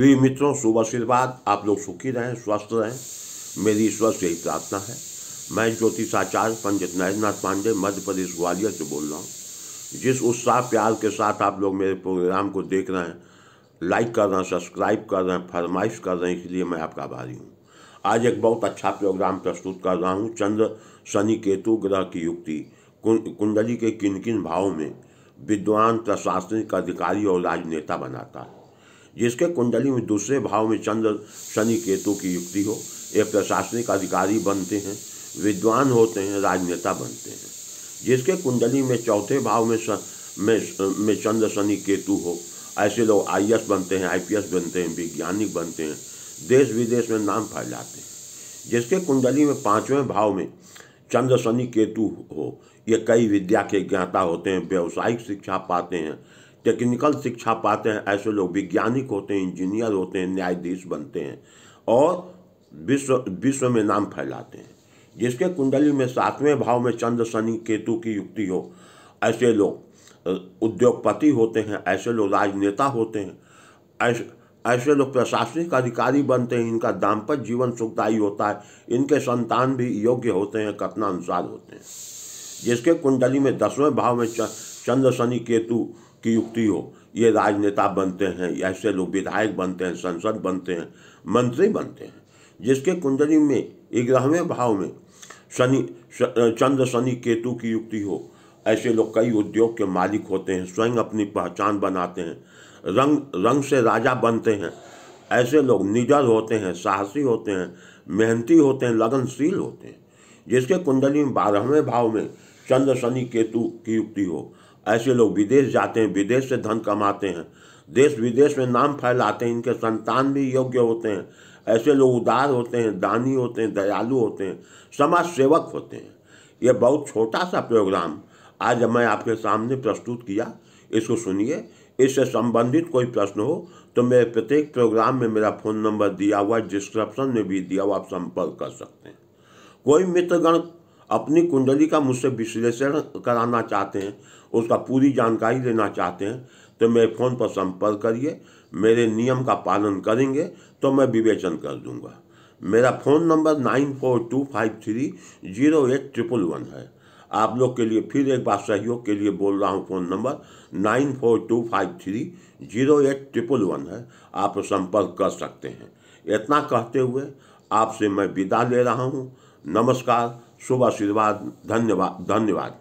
प्रिय मित्रों शुभ आशीर्वाद आप लोग सुखी रहें स्वस्थ रहें मेरी ईश्वर से यही प्रार्थना है मैं ज्योतिषाचार्य पंडित नरेंद्रनाथ पांडे मध्य प्रदेश ग्वालियर से बोल रहा हूँ जिस उत्साह प्यार के साथ आप लोग मेरे प्रोग्राम को देख रहे हैं लाइक कर रहे हैं सब्सक्राइब कर रहे हैं फरमाइश कर रहे हैं इसलिए मैं आपका आभारी हूँ आज एक बहुत अच्छा प्रोग्राम प्रस्तुत कर रहा हूँ चंद्र शनि केतु ग्रह की युक्ति कुंडली के किन किन भावों में विद्वान प्रशासनिक अधिकारी और राजनेता बनाता है जिसके कुंडली में दूसरे भाव में चंद्र शनि केतु की युक्ति हो एक प्रशासनिक अधिकारी बनते हैं विद्वान होते हैं राजनेता बनते हैं जिसके कुंडली में चौथे भाव में में चंद्र शनि केतु हो ऐसे लोग आई बनते हैं आई बनते हैं वैज्ञानिक बनते हैं देश विदेश में नाम फैलाते हैं जिसके कुंडली में पाँचवें भाव में चंद्र शनि केतु हो ये कई विद्या के ज्ञाता होते हैं व्यावसायिक शिक्षा पाते हैं टेक्निकल शिक्षा पाते हैं ऐसे लोग वैज्ञानिक होते हैं इंजीनियर होते हैं न्यायाधीश बनते हैं और विश्व विश्व में नाम फैलाते हैं जिसके कुंडली में सातवें भाव में चंद्र शनि केतु की युक्ति हो ऐसे लोग उद्योगपति होते हैं ऐसे लोग राजनेता होते हैं ऐसे ऐसे लोग प्रशासनिक अधिकारी बनते हैं इनका दाम्पत्य जीवन सुखदायी होता है इनके संतान भी योग्य होते हैं कथनानुसार होते हैं जिसके कुंडली में दसवें भाव में चंद्र शनि केतु की युक्ति हो ये राजनेता बनते हैं ऐसे लोग विधायक बनते हैं संसद बनते हैं मंत्री बनते हैं जिसके कुंडली में ग्रहवें भाव में शनि चंद्र शनि केतु की युक्ति हो ऐसे लोग कई उद्योग के मालिक होते हैं स्वयं अपनी पहचान बनाते हैं रंग रंग से राजा बनते हैं ऐसे लोग निडर होते हैं साहसी होते हैं मेहनती होते हैं लगनशील होते हैं जिसके कुंडली में बारहवें भाव में चंद्र शनि केतु की युक्ति हो ऐसे लोग विदेश जाते हैं विदेश से धन कमाते हैं देश विदेश में नाम फैलाते हैं इनके संतान भी योग्य होते हैं ऐसे लोग उदार होते हैं दानी होते हैं दयालु होते हैं समाज सेवक होते हैं ये बहुत छोटा सा प्रोग्राम आज मैं आपके सामने प्रस्तुत किया इसको सुनिए इससे संबंधित कोई प्रश्न हो तो मेरे प्रत्येक प्रोग्राम में मेरा फ़ोन नंबर दिया हुआ डिस्क्रिप्शन में भी दिया हुआ आप संपर्क कर सकते हैं कोई मित्रगण अपनी कुंडली का मुझसे विश्लेषण कराना चाहते हैं उसका पूरी जानकारी लेना चाहते हैं तो मेरे फ़ोन पर संपर्क करिए मेरे नियम का पालन करेंगे तो मैं विवेचन कर दूंगा मेरा phone number nine four two five three zero eight triple one है आप लोग के लिए फिर एक बार सहयोग के लिए बोल रहा हूँ phone number nine four two five three zero eight triple one है आप संपर्क कर सकते हैं इतना कहते हुए आपसे मैं विदा ले रहा हूँ नमस्कार शुभ आशीर्वाद धन्यवाद धन्यवाद